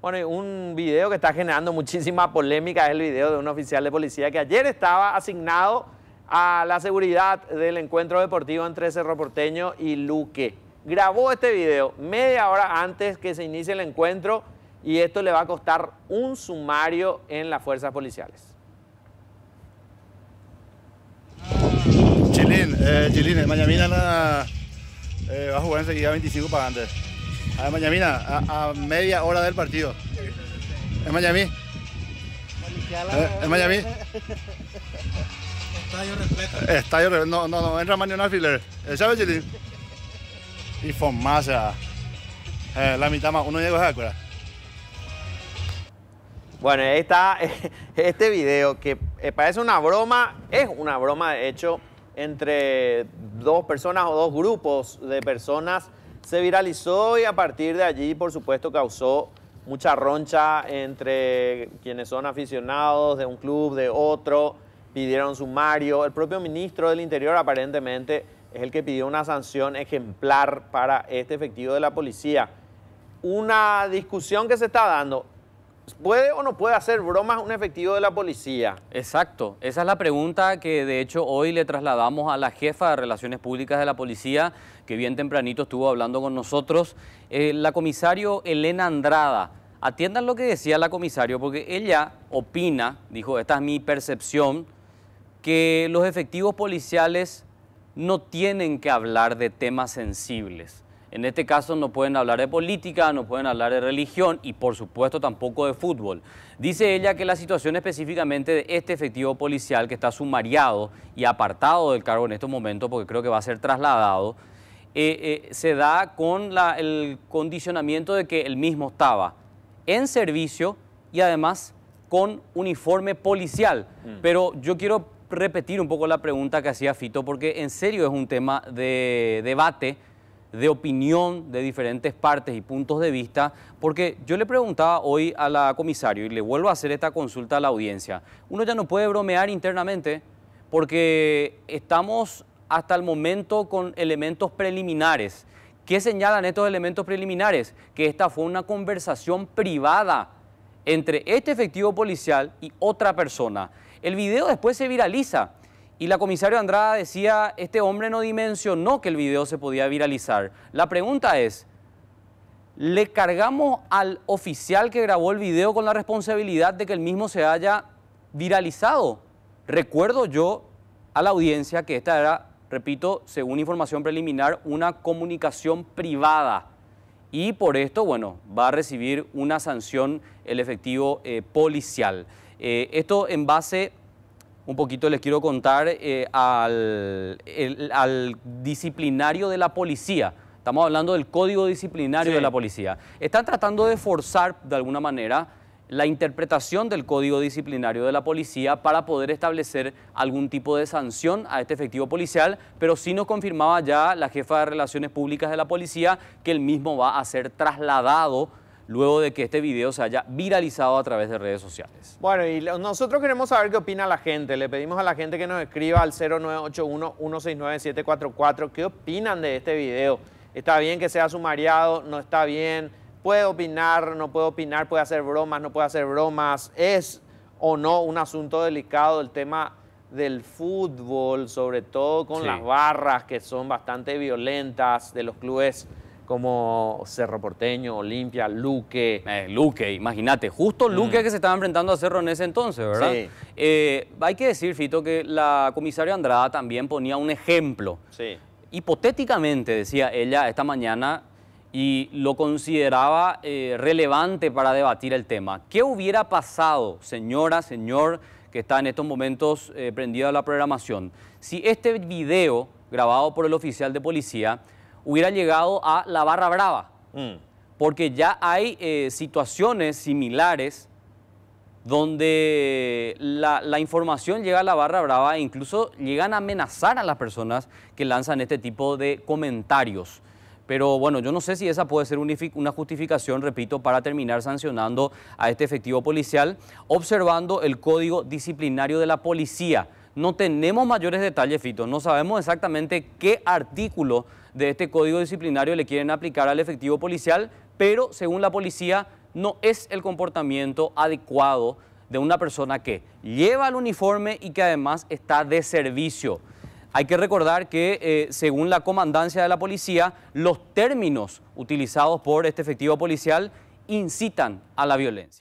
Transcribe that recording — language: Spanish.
Bueno, un video que está generando muchísima polémica es el video de un oficial de policía que ayer estaba asignado a la seguridad del encuentro deportivo entre Cerro Porteño y Luque. Grabó este video media hora antes que se inicie el encuentro y esto le va a costar un sumario en las fuerzas policiales. Chilín, Chilín, eh, mañana eh, va a jugar enseguida 25 para antes. A Miami, a, media hora del partido. En Miami. En Miami. Estadio repleto. Estadio No, no, no, entra un Alfiler. Eh, ¿Sabes, Chilín? Y Formasa. Eh, la mitad más, uno llega a cura. Bueno, ahí está este video que eh, parece una broma, es una broma de hecho, entre dos personas o dos grupos de personas se viralizó y a partir de allí, por supuesto, causó mucha roncha entre quienes son aficionados de un club, de otro, pidieron sumario. El propio ministro del Interior aparentemente es el que pidió una sanción ejemplar para este efectivo de la policía. Una discusión que se está dando ¿Puede o no puede hacer bromas un efectivo de la policía? Exacto. Esa es la pregunta que de hecho hoy le trasladamos a la jefa de Relaciones Públicas de la Policía, que bien tempranito estuvo hablando con nosotros, eh, la comisario Elena Andrada. Atiendan lo que decía la comisario, porque ella opina, dijo, esta es mi percepción, que los efectivos policiales no tienen que hablar de temas sensibles. En este caso no pueden hablar de política, no pueden hablar de religión y por supuesto tampoco de fútbol. Dice ella que la situación específicamente de este efectivo policial que está sumariado y apartado del cargo en estos momentos porque creo que va a ser trasladado, eh, eh, se da con el condicionamiento de que el mismo estaba en servicio y además con uniforme policial. Mm. Pero yo quiero repetir un poco la pregunta que hacía Fito porque en serio es un tema de debate de opinión de diferentes partes y puntos de vista, porque yo le preguntaba hoy a la comisario y le vuelvo a hacer esta consulta a la audiencia. Uno ya no puede bromear internamente porque estamos hasta el momento con elementos preliminares. ¿Qué señalan estos elementos preliminares? Que esta fue una conversación privada entre este efectivo policial y otra persona. El video después se viraliza y la comisaria Andrada decía, este hombre no dimensionó que el video se podía viralizar. La pregunta es, ¿le cargamos al oficial que grabó el video con la responsabilidad de que el mismo se haya viralizado? Recuerdo yo a la audiencia que esta era, repito, según información preliminar, una comunicación privada. Y por esto, bueno, va a recibir una sanción el efectivo eh, policial. Eh, esto en base un poquito les quiero contar eh, al, disciplinario de la policía. Estamos hablando del código disciplinario de la policía. Están tratando de forzar, de alguna manera, la interpretación del código disciplinario de la policía para poder establecer algún tipo de sanción a este efectivo policial, pero sí nos confirmaba ya la jefa de Relaciones Públicas de la policía que el mismo va a ser trasladado luego de que este video se haya viralizado a través de redes sociales. Bueno, y nosotros queremos saber qué opina la gente. Le pedimos a la gente que nos escriba al 0981 169 qué opinan de este video. ¿Está bien que sea sumariado? ¿No está bien? ¿Puede opinar? ¿No puede opinar? ¿Puede hacer bromas? ¿No puede hacer bromas? ¿Es o no un asunto delicado el tema del fútbol, sobre todo con las barras que son bastante violentas de los clubes? como Cerro Porteño, Olimpia, Luque. Eh, Luque, imagínate, justo mm. Luque que se estaba enfrentando a Cerro en ese entonces, ¿verdad? Sí. Eh, hay que decir, Fito, que la comisaria Andrada también ponía un ejemplo. Sí. Hipotéticamente, decía ella esta mañana, y lo consideraba eh, relevante para debatir el tema. ¿Qué hubiera pasado, señora, señor, que está en estos momentos eh, prendido la programación, si este video grabado por el oficial de policía hubiera llegado a la barra brava. Mm. Porque ya hay eh, situaciones similares donde la, información llega a la barra brava e incluso llegan a amenazar a las personas que lanzan este tipo de comentarios. Pero bueno, yo no sé si esa puede ser una justificación, repito, para terminar sancionando a este efectivo policial, observando el código disciplinario de la policía. No tenemos mayores detalles, Fito, no sabemos exactamente qué artículo de este código disciplinario le quieren aplicar al efectivo policial, pero según la policía no es el comportamiento adecuado de una persona que lleva el uniforme y que además está de servicio. Hay que recordar que eh, según la comandancia de la policía, los términos utilizados por este efectivo policial incitan a la violencia.